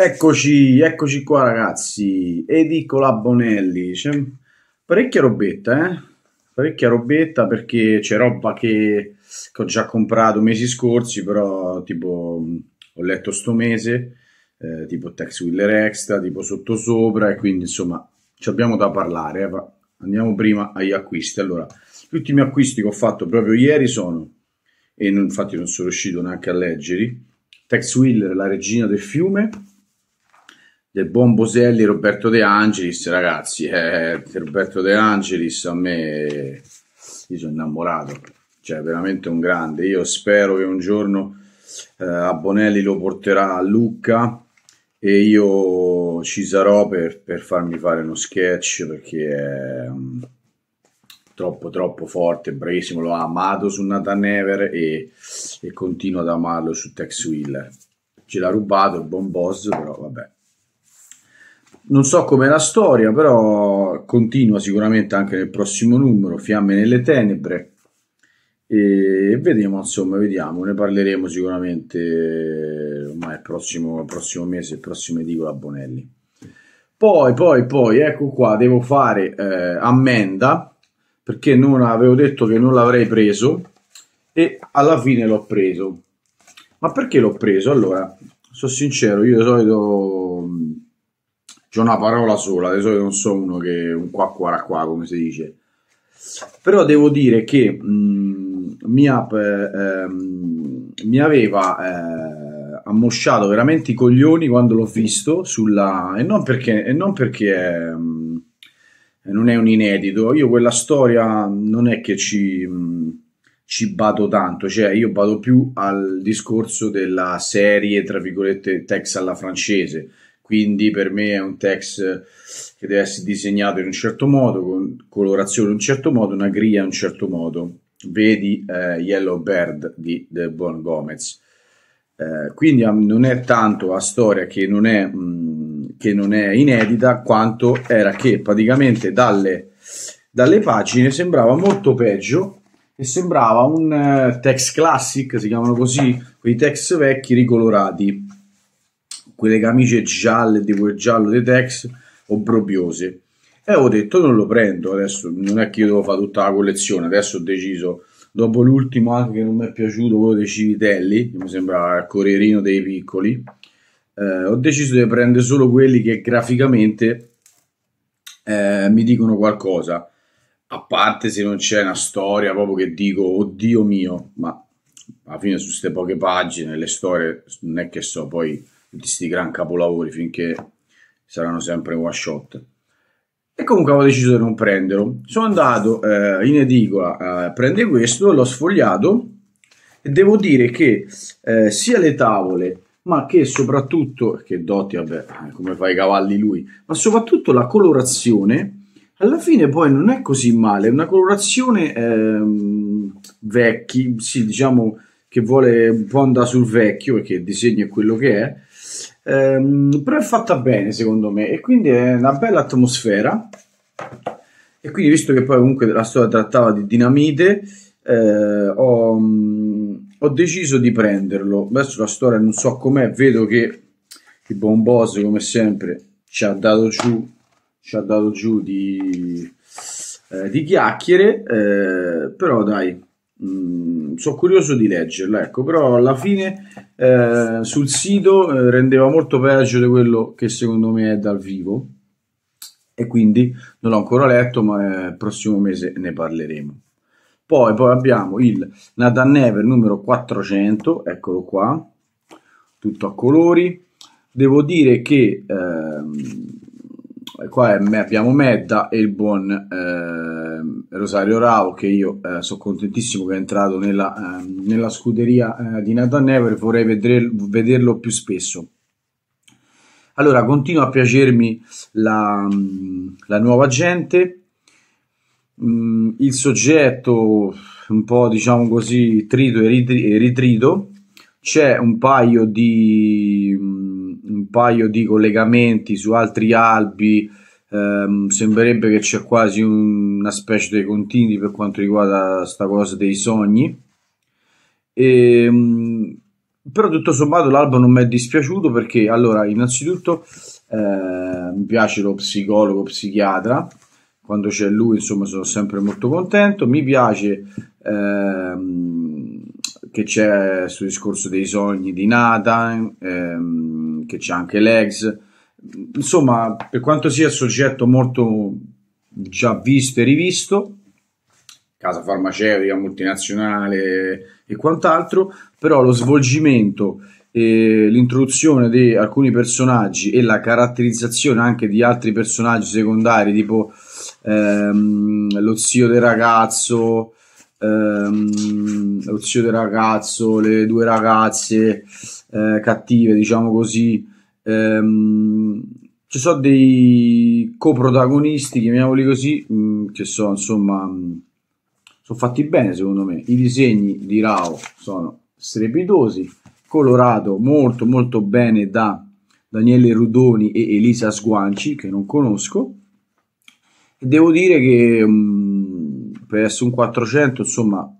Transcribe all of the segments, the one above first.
Eccoci, eccoci qua ragazzi, Edicola Bonelli, c'è parecchia robetta, eh? parecchia robetta perché c'è roba che, che, ho già comprato mesi scorsi, però tipo ho letto sto mese, eh, tipo Tex Wheeler Extra, tipo sottosopra e quindi insomma ci abbiamo da parlare, eh? andiamo prima agli acquisti. Allora, gli ultimi acquisti che ho fatto proprio ieri sono, e non, infatti non sono riuscito neanche a leggerli, Tex Wheeler, la regina del fiume, del buon Boselli Roberto De Angelis, ragazzi, eh, eh, Roberto De Angelis a me, io sono innamorato, cioè veramente un grande, io spero che un giorno eh, Abbonelli lo porterà a Lucca e io ci sarò per, per farmi fare uno sketch perché è um, troppo troppo forte, bravissimo, l'ho amato su Nathan Never e, e continuo ad amarlo su Tex Wheeler. Ce l'ha rubato il buon boss, però vabbè non so com'è la storia, però continua sicuramente anche nel prossimo numero, Fiamme nelle tenebre. E vediamo, insomma, vediamo, ne parleremo sicuramente ormai il prossimo, il prossimo mese, il prossimo edicola Bonelli. Poi, poi, poi, ecco qua, devo fare eh, ammenda perché non avevo detto che non l'avrei preso e alla fine l'ho preso. Ma perché l'ho preso? Allora, sono sincero, io di solito c'è una parola sola, adesso io non so uno che un qua qua qua come si dice. Però devo dire che mh, mm, Miap eh, ehm, mi aveva eh, ammosciato veramente i coglioni quando l'ho visto sulla e non perché, e non perché è, mm, mh, non è un inedito, io quella storia non è che ci mh, mm, ci bado tanto, cioè io bado più al discorso della serie, tra virgolette, Tex alla francese, quindi per me è un tex che deve essere disegnato in un certo modo, con colorazione in un certo modo, una griglia in un certo modo. Vedi eh, Yellow Bird di The Bon Gomez. Eh, quindi non è tanto la storia che non è, mh, che non è inedita, quanto era che praticamente dalle, dalle pagine sembrava molto peggio e sembrava un eh, text classic, si chiamano così, quei text vecchi ricolorati quelle camicie gialle di quel giallo di Tex obbrobiose e ho detto non lo prendo adesso non è che io devo fare tutta la collezione adesso ho deciso dopo l'ultimo anche che non mi è piaciuto quello dei Civitelli che mi sembrava il corierino dei piccoli eh, ho deciso di prendere solo quelli che graficamente eh, mi dicono qualcosa a parte se non c'è una storia proprio che dico oddio mio ma alla fine su queste poche pagine le storie non è che so poi questi gran capolavori finché saranno sempre one shot e comunque avevo deciso di non prenderlo sono andato eh, in edicola a eh, prendere questo l'ho sfogliato e devo dire che eh, sia le tavole ma che soprattutto che Dotti vabbè eh, come fa i cavalli lui ma soprattutto la colorazione alla fine poi non è così male, è una colorazione ehm, vecchi, sì, diciamo che vuole un po' andare sul vecchio perché il disegno è quello che è, ehm, però è fatta bene secondo me e quindi è una bella atmosfera e quindi visto che poi comunque la storia trattava di dinamite eh, ho, mm, ho, deciso di prenderlo adesso la storia non so com'è vedo che il buon boss come sempre ci ha dato giù ci ha dato giù di, eh, di chiacchiere eh, però dai mm, sono curioso di leggerla, ecco, però alla fine eh, sul sito eh, rendeva molto peggio di quello che secondo me è dal vivo e quindi non l'ho ancora letto ma eh, il prossimo mese ne parleremo poi, poi abbiamo il Nathan Never numero 400 eccolo qua tutto a colori devo dire che ehm, qua è, abbiamo Medda e il buon eh, Rosario Rao che io eh, sono contentissimo che è entrato nella, eh, nella scuderia eh, di Nathan Never vorrei vedere, vederlo più spesso allora continua a piacermi la, la nuova gente mm, il soggetto un po' diciamo così trito e ritrido c'è un paio di paio di collegamenti su altri albi, ehm, sembrerebbe che c'è quasi un, una specie di continui per quanto riguarda questa cosa dei sogni. E, ehm, però tutto sommato l'album non mi è dispiaciuto perché allora innanzitutto eh, mi piace lo psicologo psichiatra quando c'è lui insomma sono sempre molto contento mi piace ehm, che c'è sul discorso dei sogni di Nathan, ehm, che c'è anche Legs. Insomma, per quanto sia soggetto molto già visto e rivisto, casa farmaceutica, multinazionale e quant'altro, però lo svolgimento e l'introduzione di alcuni personaggi e la caratterizzazione anche di altri personaggi secondari, tipo ehm, lo zio del ragazzo, ehm, zio del ragazzo, le due ragazze eh, cattive, diciamo così. Ehm, ci sono dei coprotagonisti, chiamiamoli così, mh, mm, che sono insomma mm, sono fatti bene secondo me. I disegni di Rao sono strepitosi, colorato molto molto bene da Daniele Rudoni e Elisa Sguanci, che non conosco. E devo dire che mh, mm, per su un 400 insomma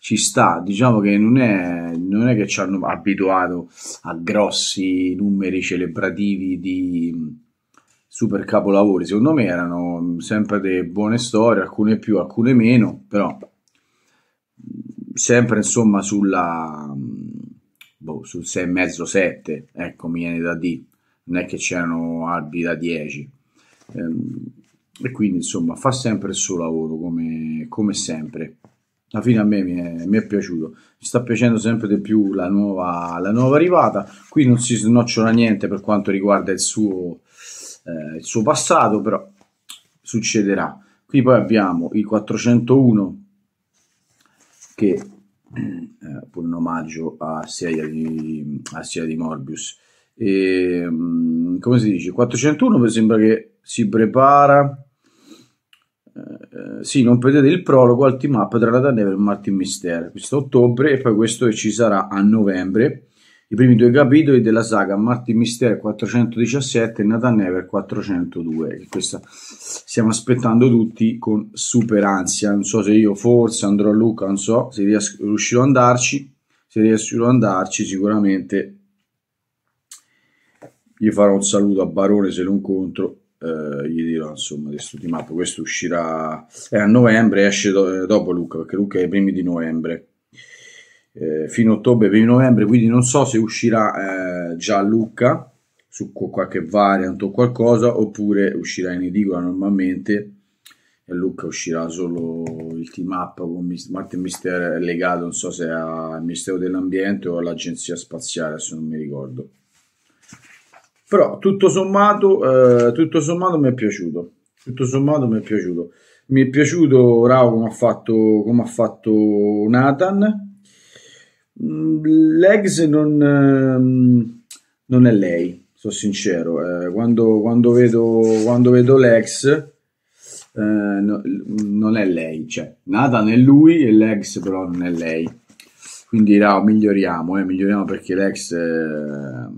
ci sta, diciamo che non è, non è che ci hanno abituato a grossi numeri celebrativi di mm, super capolavori, secondo me erano mm, sempre delle buone storie, alcune più, alcune meno, però mm, sempre insomma sulla boh, sul 6,5 7, ecco mi viene da di non è che c'erano albi da 10. Ehm, e quindi insomma fa sempre il suo lavoro come, come sempre alla fine a me mi è, mi è, piaciuto mi sta piacendo sempre di più la nuova, la nuova arrivata qui non si snocciola niente per quanto riguarda il suo, eh, il suo passato però succederà qui poi abbiamo il 401 che eh, pure un omaggio a Sia di, a Sia di Morbius e, mm, come si dice 401 sembra che si prepara eh, sì, non perdete il prologo al team up tra Radar Never e Martin Mister, questo a ottobre e poi questo ci sarà a novembre. I primi due capitoli della saga Martin Mister 417 e Nathan Never 402. Questa stiamo aspettando tutti con super ansia. Non so se io forse andrò a Luca, non so se ries- riuscirò ad andarci. Se riuscirò ad andarci, sicuramente gli farò un saluto a Barone se lo incontro eh, gli dirò insomma di questo team up. Questo uscirà eh, a novembre, esce do, eh, dopo Luca perché Luca è ai primi di novembre. Eh, fino a ottobre, primi novembre, quindi non so se uscirà eh, già Luca su qualche variant o qualcosa oppure uscirà in edicola normalmente e Luca uscirà solo il team up con Marte Mister è legato non so se al Ministero dell'Ambiente o all'Agenzia Spaziale adesso non mi ricordo però tutto sommato, eh, tutto sommato mi è piaciuto. Tutto sommato mi è piaciuto. Mi è piaciuto Rao come ha fatto, come ha fatto Nathan. Mm, Legs non, ehm, non è lei, sono sincero. Eh, quando, quando, vedo, quando vedo Legs... Eh, no, non è lei, cioè Nathan è lui e l'ex però non è lei. Quindi no, miglioriamo, eh, miglioriamo perché l'ex è, eh,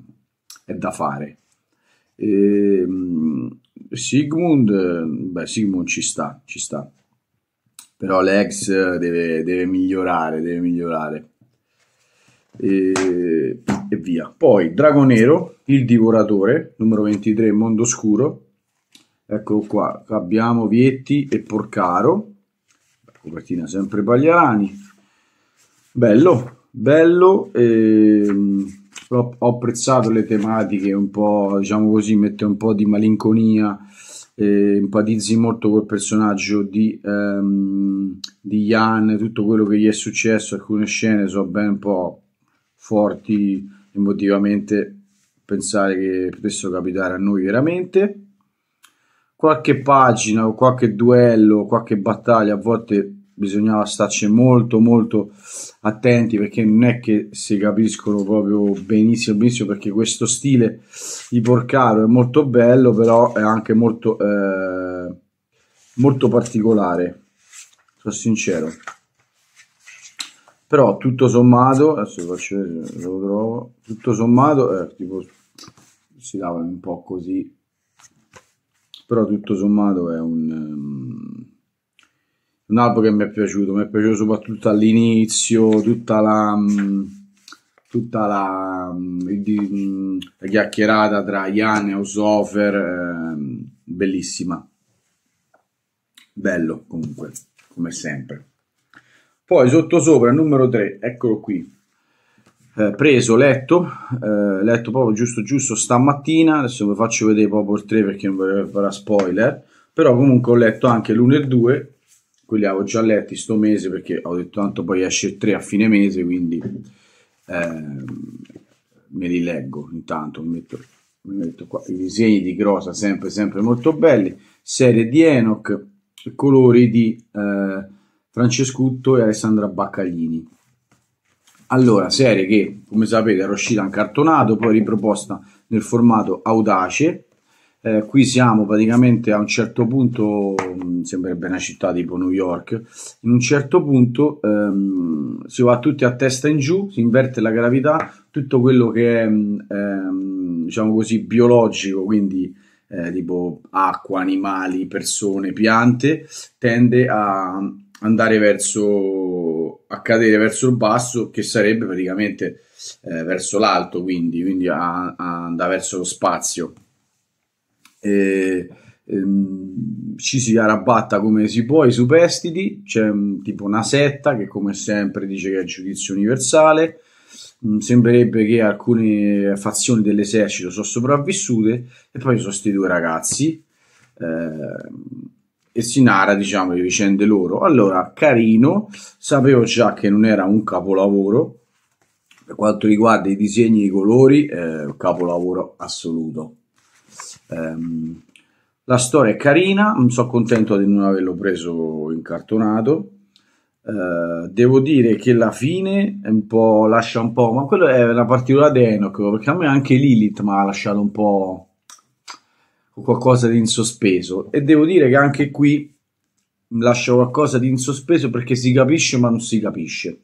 è da fare. E, ehm, Sigmund, beh, Sigmund ci sta, ci sta. Però l'ex deve, deve migliorare, deve migliorare. E, e, via. Poi Drago Nero, il Divoratore, numero 23, Mondo Scuro. Eccolo qua, abbiamo Vietti e Porcaro. copertina sempre Pagliarani. Bello, bello. Ehm ho, ho apprezzato le tematiche un po', diciamo così, mette un po' di malinconia, eh, empatizzi molto col personaggio di, ehm, di Jan, tutto quello che gli è successo, alcune scene sono ben un po' forti emotivamente, pensare che potessero capitare a noi veramente. Qualche pagina o qualche duello, qualche battaglia a volte bisognava starci molto molto attenti perché non è che si capiscono proprio benissimo, benissimo perché questo stile di Porcaro è molto bello però è anche molto, eh, molto particolare sono sincero però tutto sommato adesso faccio vedere lo trovo tutto sommato eh, tipo, si lava un po' così però tutto sommato è un ehm, un album che mi è piaciuto, mi è piaciuto soprattutto all'inizio, tutta la mm, tutta la, mm, mm, la chiacchierata tra Ian e Osofer, ehm, bellissima. Bello comunque, come sempre. Poi sottosopra, numero 3, eccolo qui. Eh, preso, letto, eh, letto proprio giusto giusto stamattina, adesso vi faccio vedere proprio il 3 perché non vorrei fare spoiler, però comunque ho letto anche l'1 e il 2 quelli avevo già letti sto mese perché ho detto tanto poi esce tre a fine mese, quindi eh, me li leggo intanto, mi metto, mi metto qua i disegni di Grosa, sempre sempre molto belli, serie di Enoch, colori di eh, Francescutto e Alessandra Baccaglini. Allora, serie che come sapete era uscita in cartonato, poi riproposta nel formato Audace, eh, qui siamo praticamente a un certo punto, mh, mm, sembrerebbe una città tipo New York, in un certo punto ehm, si va tutti a testa in giù, si inverte la gravità, tutto quello che è mm, ehm, diciamo così biologico, quindi eh, tipo acqua, animali, persone, piante, tende a andare verso a cadere verso il basso che sarebbe praticamente eh, verso l'alto quindi, quindi a, a andare verso lo spazio eh, ehm, ci si arrabatta come si può i superstiti, c'è un, mm, tipo una setta che come sempre dice che è il giudizio universale, mh, mm, sembrerebbe che alcune fazioni dell'esercito sono sopravvissute e poi ci sono questi due ragazzi eh, e si narra diciamo le vicende loro. Allora, carino, sapevo già che non era un capolavoro, per quanto riguarda i disegni e i colori, eh, capolavoro assoluto. Um, la storia è carina, sono contento di non averlo preso incartonato. Uh, devo dire che la fine è un po' lascia un po', ma quello è una particolare di Enoch, perché a me anche Lilith mi ha lasciato un po' qualcosa di in sospeso e devo dire che anche qui lascia qualcosa di in sospeso perché si capisce ma non si capisce.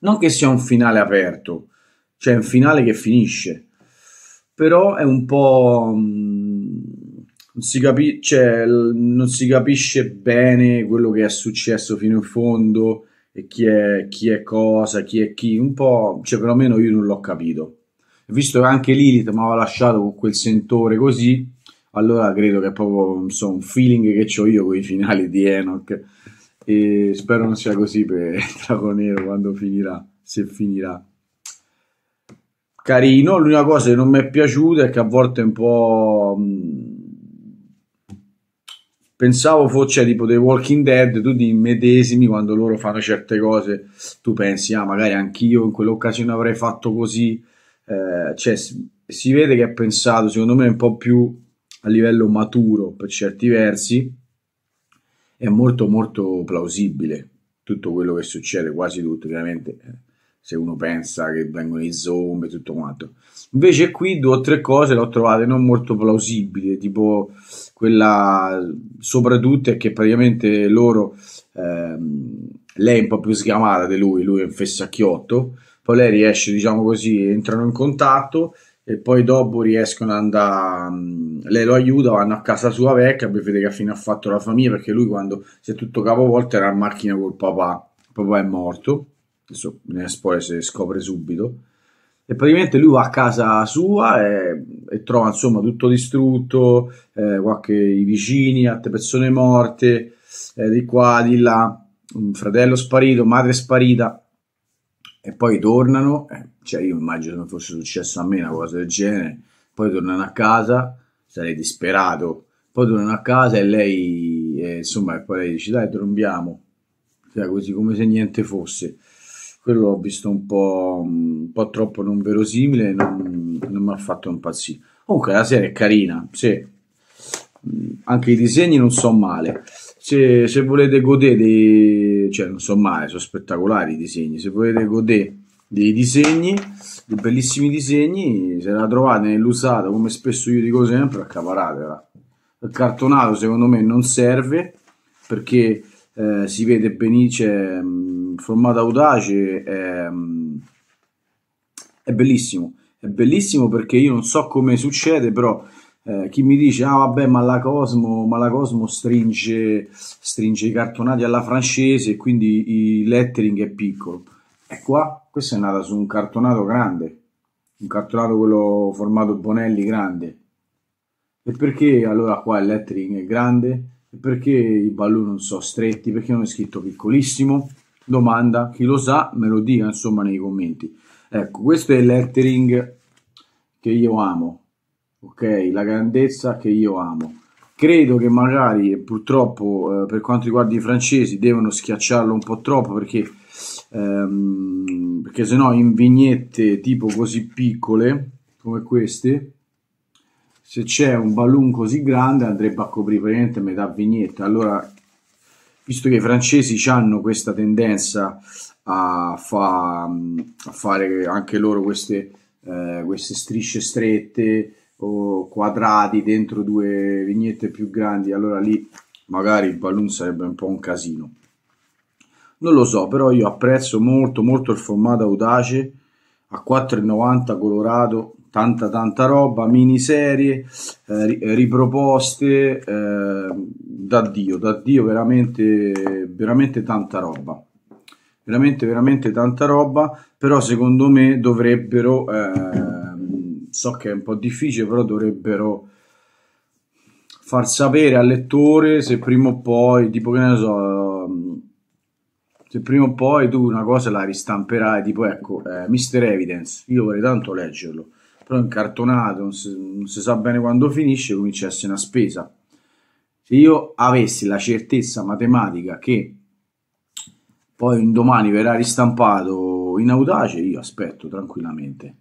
Non che sia un finale aperto, cioè un finale che finisce, però è un po'... Mm, non si, capi- cioè, non si capisce bene quello che è successo fino in fondo e chi è, chi è cosa, chi è chi, un po', cioè perlomeno io non l'ho capito. Visto che anche Lilith mi aveva lasciato con quel sentore così, allora credo che è proprio so, un feeling che ho io con i finali di Enoch e spero non sia così per Dragonero quando finirà, se finirà carino. L'unica cosa che non mi è piaciuta è che a volte un po'. Mm, pensavo fosse tipo dei Walking Dead, tu ti medesimi quando loro fanno certe cose, tu pensi, ah, magari anch'io in quell'occasione avrei fatto così. Eh, cioè, si vede che ha pensato, secondo me, un po' più a livello maturo per certi versi. È molto, molto plausibile tutto quello che succede, quasi tutto, chiaramente eh se uno pensa che vengono i zombie e tutto quanto. Invece qui due o tre cose le ho trovate non molto plausibili, tipo quella soprattutto è che praticamente loro, ehm, lei è un po' più sgamata di lui, lui è un fessacchiotto, poi lei riesce, diciamo così, entrano in contatto e poi dopo riescono ad andare, lei lo aiuta, vanno a casa sua vecchia per vedere che fine ha fatto la famiglia, perché lui quando si è tutto capovolto era in macchina col papà, il papà è morto adesso nella spoiler si scopre subito e praticamente lui va a casa sua e, e trova insomma tutto distrutto eh, qualche i vicini altre persone morte eh, di qua di là un fratello sparito madre sparita e poi tornano eh, cioè io immagino che fosse successo a me una cosa del genere poi tornano a casa sarei disperato poi tornano a casa e lei eh, insomma e poi lei dice dai trombiamo cioè, così come se niente fosse quello l'ho visto un po', un po troppo non verosimile, non, non mi ha fatto impazzire. Comunque la serie è carina, sì. Mm, anche i disegni non sono male. Se, se, volete godere, cioè non so male, sono spettacolari i disegni, se volete godere dei disegni, dei bellissimi disegni, se la trovate nell'usato, come spesso io dico sempre, accaparatela. Il cartonato secondo me non serve perché eh, si vede benissimo mm, formato audace è, mm, è, bellissimo. È bellissimo perché io non so come succede, però eh, chi mi dice, ah vabbè, ma la Cosmo, ma la Cosmo stringe, stringe i cartonati alla francese e quindi il lettering è piccolo. E qua, questa è nata su un cartonato grande, un cartonato quello formato Bonelli grande. E perché allora qua il lettering è grande? perché i balloni non sono stretti, perché non è scritto piccolissimo, domanda, chi lo sa me lo dica insomma nei commenti. Ecco, questo è il lettering che io amo, ok? La grandezza che io amo. Credo che magari purtroppo eh, per quanto riguarda i francesi devono schiacciarlo un po' troppo perché, ehm, perché se in vignette tipo così piccole come queste se c'è un balloon così grande andrebbe a coprire praticamente metà vignetta allora visto che i francesi hanno questa tendenza a, fa, a, fare anche loro queste, eh, queste strisce strette o quadrati dentro due vignette più grandi, allora lì magari il balloon sarebbe un po' un casino. Non lo so, però io apprezzo molto molto il formato audace a 4,90 colorato tanta tanta roba, miniserie, eh, riproposte, eh, da Dio, da Dio veramente, veramente tanta roba. Veramente, veramente tanta roba, però secondo me dovrebbero, eh, so che è un po' difficile, però dovrebbero far sapere al lettore se prima o poi, tipo che ne so, ehm, se prima o poi tu una cosa la ristamperai, tipo ecco, eh, Mister Evidence, io vorrei tanto leggerlo, però incartonato, non si, non si sa bene quando finisce, comincia a essere una spesa. Se io avessi la certezza matematica che poi un domani verrà ristampato in audace, io aspetto tranquillamente.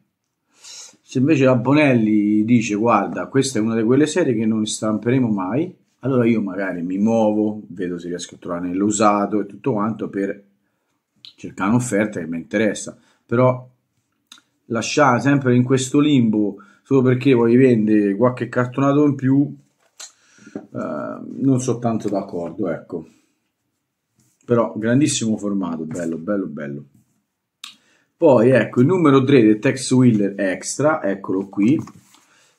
Se invece la Bonelli dice guarda, questa è una di quelle serie che non stamperemo mai, allora io magari mi muovo, vedo se riesco a trovare nell'usato e tutto quanto per cercare un'offerta che mi interessa. Però lasciare sempre in questo limbo solo perché vuoi vendere qualche cartonato in più, eh, non sono tanto d'accordo, ecco. Però grandissimo formato, bello, bello, bello. Poi ecco il numero 3 del Tex Wheeler Extra, eccolo qui,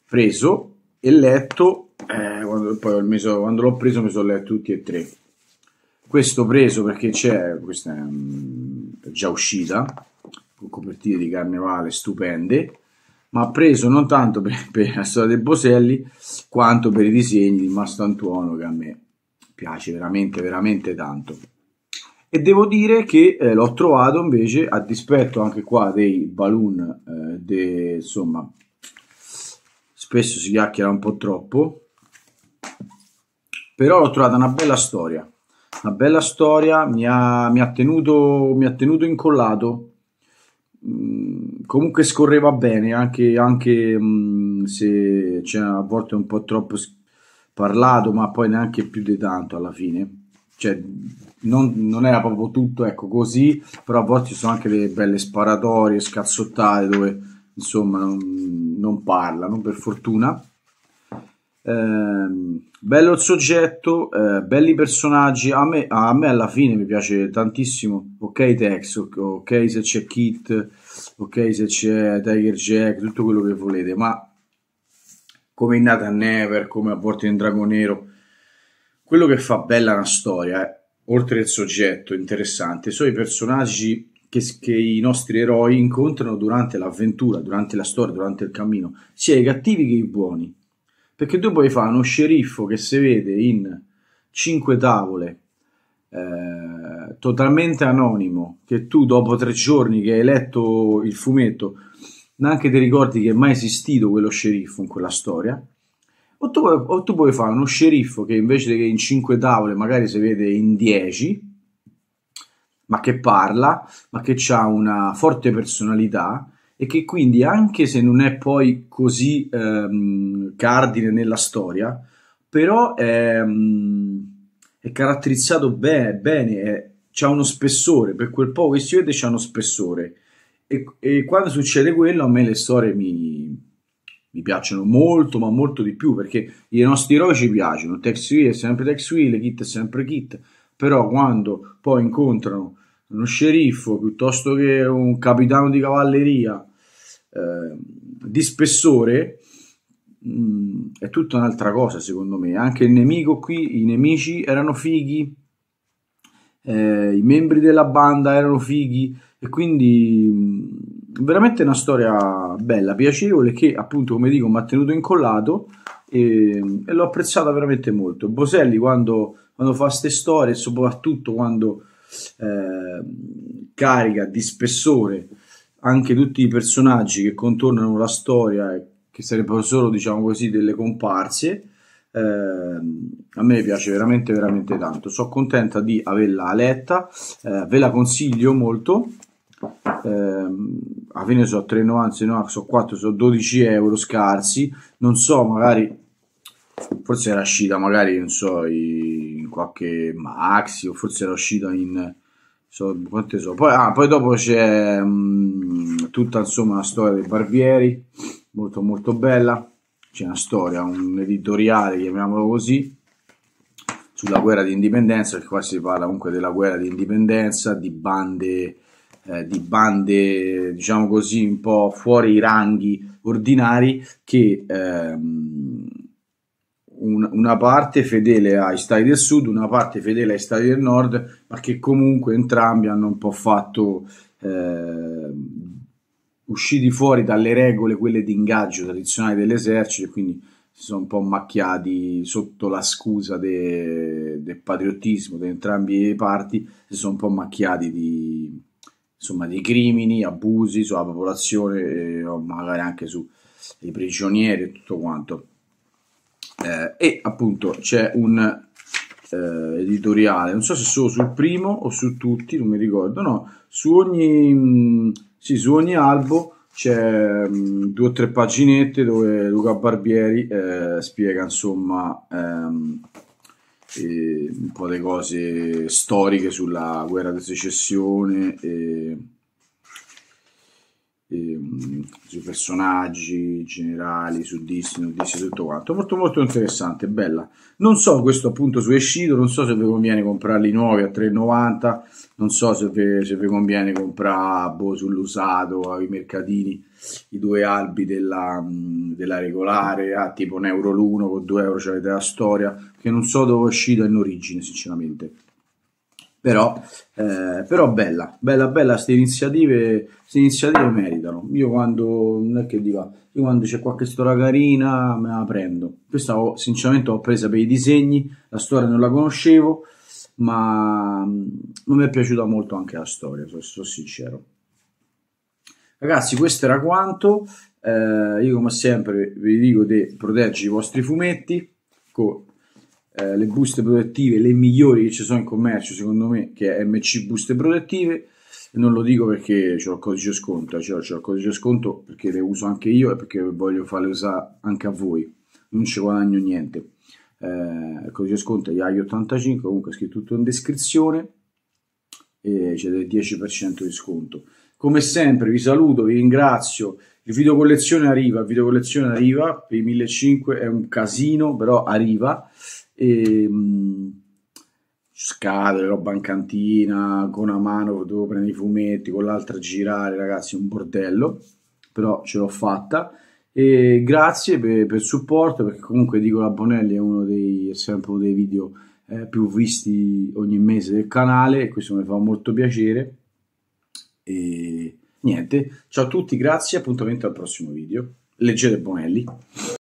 preso e letto, eh, quando, poi messo, quando l'ho preso mi sono letto tutti e tre. Questo preso perché c'è, questa è, mm, è già uscita, con copertine di carnevale stupende, ma preso non tanto per, per la storia dei Boselli quanto per i disegni di Mastantuono che a me piace veramente, veramente tanto. E devo dire che eh, l'ho trovato invece, a dispetto anche qua dei balloon, eh, de, insomma, spesso si chiacchiera un po' troppo, però l'ho trovata una bella storia, una bella storia, mi ha, mi ha, tenuto, mi ha tenuto incollato, Mm, comunque scorreva bene anche, anche mh, mm, se cioè, a volte un po' troppo parlato ma poi neanche più di tanto alla fine cioè, non, non, era proprio tutto ecco, così però a volte ci sono anche delle belle sparatorie scazzottate dove insomma non, non parlano per fortuna ehm, bello il soggetto, eh, belli personaggi. A me, a me, alla fine mi piace tantissimo. Ok, Tex, ok, se c'è Kit, ok, se c'è Tiger Jack, tutto quello che volete, ma come in Nathan Never, come a volte in Drago Nero, quello che fa bella una storia, eh, oltre al soggetto interessante, sono i personaggi che, che, i nostri eroi incontrano durante l'avventura, durante la storia, durante il cammino, sia i cattivi che i buoni. Perché tu puoi fare uno sceriffo che si vede in 5 tavole, eh, totalmente anonimo, che tu dopo tre giorni che hai letto il fumetto neanche ti ricordi che è mai esistito quello sceriffo in quella storia, o tu, o tu puoi fare uno sceriffo che invece che in 5 tavole magari si vede in 10, ma che parla, ma che ha una forte personalità, e che quindi anche se non è poi così ehm, cardine nella storia, però è, mm, è caratterizzato be- bene, è, c'ha uno spessore, per quel poco che si vede c'ha uno spessore. E, e quando succede quello a me le storie mi, mi piacciono molto, ma molto di più, perché i nostri eroi ci piacciono, Tex Wheel è sempre Tex Wheel, Kit è sempre Kit, però quando poi incontrano uno sceriffo piuttosto che un capitano di cavalleria di spessore mh, mm, è tutta un'altra cosa secondo me. Anche il nemico qui, i nemici erano fighi, eh, i membri della banda erano fighi e quindi mh, mm, veramente una storia bella, piacevole che appunto come dico mi ha tenuto incollato e, e l'ho apprezzata veramente molto. Boselli quando, quando fa queste storie, soprattutto quando eh, carica di spessore anche tutti i personaggi che contornano la storia, e che sarebbero solo, diciamo così, delle comparse, eh, a me piace veramente, veramente tanto. Sono contenta di averla letta, eh, ve la consiglio molto. Eh, alla ah, fine sono 3,90, no, sono 4, sono 12 euro scarsi. Non so, magari forse era uscita, magari non so, in qualche maxi o forse era uscita in so, quante so. Poi, ah, poi dopo c'è mh, mm, tutta insomma la storia dei barbieri, molto molto bella. C'è una storia, un editoriale, chiamiamolo così, sulla guerra di indipendenza, che qua si parla comunque della guerra di indipendenza, di bande, eh, di bande diciamo così, un po' fuori i ranghi ordinari che... Ehm, un, una parte fedele ai stati del sud, una parte fedele ai stati del nord, ma che comunque entrambi hanno un po' fatto eh, usciti fuori dalle regole, quelle di ingaggio tradizionali dell'esercito, quindi si sono un po' macchiati sotto la scusa del de patriottismo di entrambi i parti, si sono un po' macchiati di, insomma, di crimini, abusi sulla popolazione, eh, magari anche sui prigionieri e tutto quanto eh, e appunto c'è un eh, editoriale, non so se solo sul primo o su tutti, non mi ricordo, no, su ogni, mh, mm, sì, su ogni albo c'è mh, mm, due o tre paginette dove Luca Barbieri eh, spiega insomma ehm, eh, un po' le cose storiche sulla guerra di secessione e ehm, sui personaggi generali, su Disney, su Disney, tutto quanto. Molto molto interessante, bella. Non so questo appunto su Escido, non so se vi conviene comprarli nuovi a 3,90, non so se vi, se vi conviene comprare boh, sull'usato, ai mercatini, i due albi della, della regolare, a ah, tipo un euro l'uno, con 2 euro c'avete la storia, che non so dove è uscito in origine sinceramente però, eh, però bella, bella, bella, queste iniziative, iniziative, meritano. Io quando, non è che dica, io quando c'è qualche storia carina me la prendo. Questa ho, sinceramente ho presa per i disegni, la storia non la conoscevo, ma non mi è piaciuta molto anche la storia, sono, sono sincero. Ragazzi, questo era quanto. Eh, io come sempre vi dico di proteggere i vostri fumetti con eh, le buste protettive, le migliori che ci sono in commercio, secondo me, che è MC Buste Protettive. Non lo dico perché ho il codice sconto, eh, cioè ho il codice sconto perché le uso anche io e perché voglio farle usare anche a voi. Non ci guadagno niente. Eh, il codice sconto è IAI85, comunque è scritto tutto in descrizione e c'è del 10% di sconto. Come sempre vi saluto, vi ringrazio. Il video collezione arriva, il video collezione arriva, per i 1500 è un casino, però arriva. E, mh, scatole, roba in cantina, con una mano dovevo prendere i fumetti, con l'altra girare, ragazzi, un bordello, però ce l'ho fatta. E grazie per, il supporto, perché comunque dico la Bonelli è uno dei, è sempre uno dei video eh, più visti ogni mese del canale, e questo mi fa molto piacere. E niente, ciao a tutti, grazie, appuntamento al prossimo video. Leggete Bonelli.